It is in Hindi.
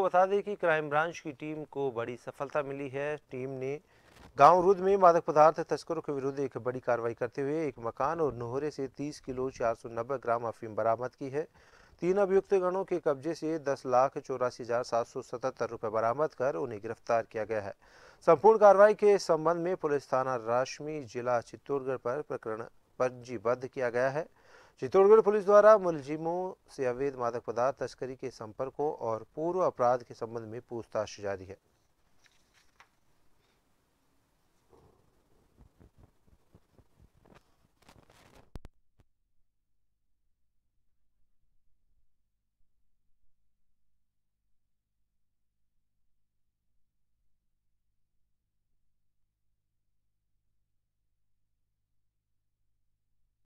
बता दें कि क्राइम ब्रांच की टीम को बड़ी सफलता मिली है टीम ने गांव रुद में मादक पदार्थ तस्करों के विरुद्ध एक बड़ी कार्रवाई करते हुए एक मकान और नोहरे से 30 किलो नब्बे ग्राम अफीम बरामद की है तीन अभियुक्त गणों के कब्जे से दस लाख चौरासी हजार सात सौ सतहत्तर रुपए बरामद कर उन्हें गिरफ्तार किया गया है संपूर्ण कार्रवाई के संबंध में पुलिस थाना राशमी जिला चित्तौड़गढ़ पर प्रकरण पंजीबद्ध किया गया है चित्तौड़गढ़ पुलिस द्वारा मुलजिमों से अवैध मादक पदार्थ तस्करी के संपर्कों और पूर्व अपराध के संबंध में पूछताछ जारी है